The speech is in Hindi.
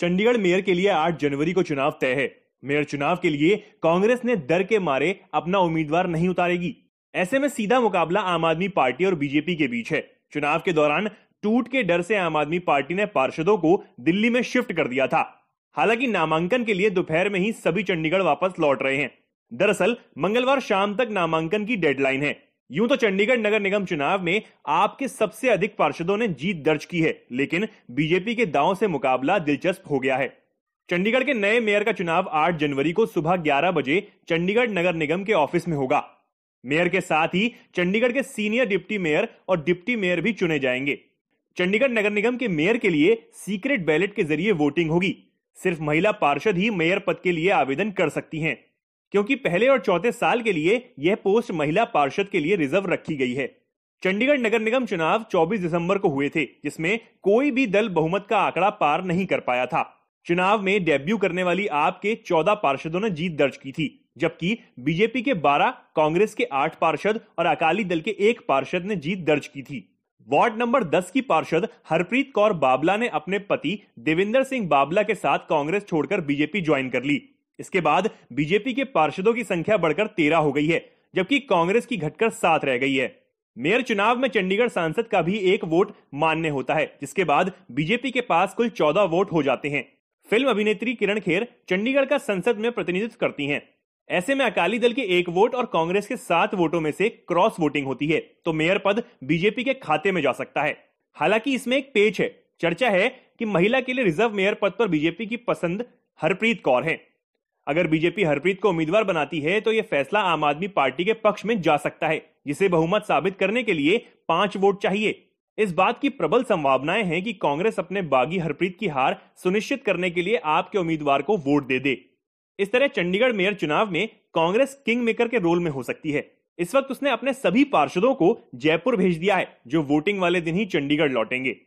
चंडीगढ़ मेयर के लिए 8 जनवरी को चुनाव तय है मेयर चुनाव के लिए कांग्रेस ने डर के मारे अपना उम्मीदवार नहीं उतारेगी ऐसे में सीधा मुकाबला आम आदमी पार्टी और बीजेपी के बीच है चुनाव के दौरान टूट के डर से आम आदमी पार्टी ने पार्षदों को दिल्ली में शिफ्ट कर दिया था हालांकि नामांकन के लिए दोपहर में ही सभी चंडीगढ़ वापस लौट रहे हैं दरअसल मंगलवार शाम तक नामांकन की डेडलाइन है यूं तो चंडीगढ़ नगर निगम चुनाव में आपके सबसे अधिक पार्षदों ने जीत दर्ज की है लेकिन बीजेपी के दावों से मुकाबला दिलचस्प हो गया है चंडीगढ़ के नए मेयर का चुनाव 8 जनवरी को सुबह 11 बजे चंडीगढ़ नगर निगम के ऑफिस में होगा मेयर के साथ ही चंडीगढ़ के सीनियर डिप्टी मेयर और डिप्टी मेयर भी चुने जाएंगे चंडीगढ़ नगर निगम के मेयर के लिए सीक्रेट बैलेट के जरिए वोटिंग होगी सिर्फ महिला पार्षद ही मेयर पद के लिए आवेदन कर सकती हैं क्योंकि पहले और चौथे साल के लिए यह पोस्ट महिला पार्षद के लिए रिजर्व रखी गई है चंडीगढ़ नगर निगम चुनाव 24 दिसंबर को हुए थे जिसमें कोई भी दल बहुमत का आंकड़ा पार नहीं कर पाया था चुनाव में डेब्यू करने वाली आप के चौदह पार्षदों ने जीत दर्ज की थी जबकि बीजेपी के 12, कांग्रेस के 8 पार्षद और अकाली दल के एक पार्षद ने जीत दर्ज की थी वार्ड नंबर 10 की पार्षद हरप्रीत कौर बाबला ने अपने पति देविंदर सिंह बाबला के साथ कांग्रेस छोड़कर बीजेपी ज्वाइन कर ली इसके बाद बीजेपी के पार्षदों की संख्या बढ़कर तेरह हो गई है जबकि कांग्रेस की घटकर सात रह गई है मेयर चुनाव में चंडीगढ़ सांसद का भी एक वोट मान्य होता है जिसके बाद बीजेपी के पास कुल चौदह वोट हो जाते हैं फिल्म अभिनेत्री किरण खेर चंडीगढ़ का संसद में प्रतिनिधित्व करती हैं। ऐसे में अकाली दल के एक वोट और कांग्रेस के सात वोटों में से क्रॉस वोटिंग होती है तो मेयर पद बीजेपी के खाते में जा सकता है हालांकि इसमें एक पेच है चर्चा है कि महिला के लिए रिजर्व मेयर पद पर बीजेपी की पसंद हरप्रीत कौर है अगर बीजेपी हरप्रीत को उम्मीदवार बनाती है तो ये फैसला आम आदमी पार्टी के पक्ष में जा सकता है जिसे बहुमत साबित करने के लिए पांच वोट चाहिए इस बात की प्रबल संभावनाएं हैं कि कांग्रेस अपने बागी हरप्रीत की हार सुनिश्चित करने के लिए आपके उम्मीदवार को वोट दे दे इस तरह चंडीगढ़ मेयर चुनाव में कांग्रेस किंग मेकर के रोल में हो सकती है इस वक्त उसने अपने सभी पार्षदों को जयपुर भेज दिया है जो वोटिंग वाले दिन ही चंडीगढ़ लौटेंगे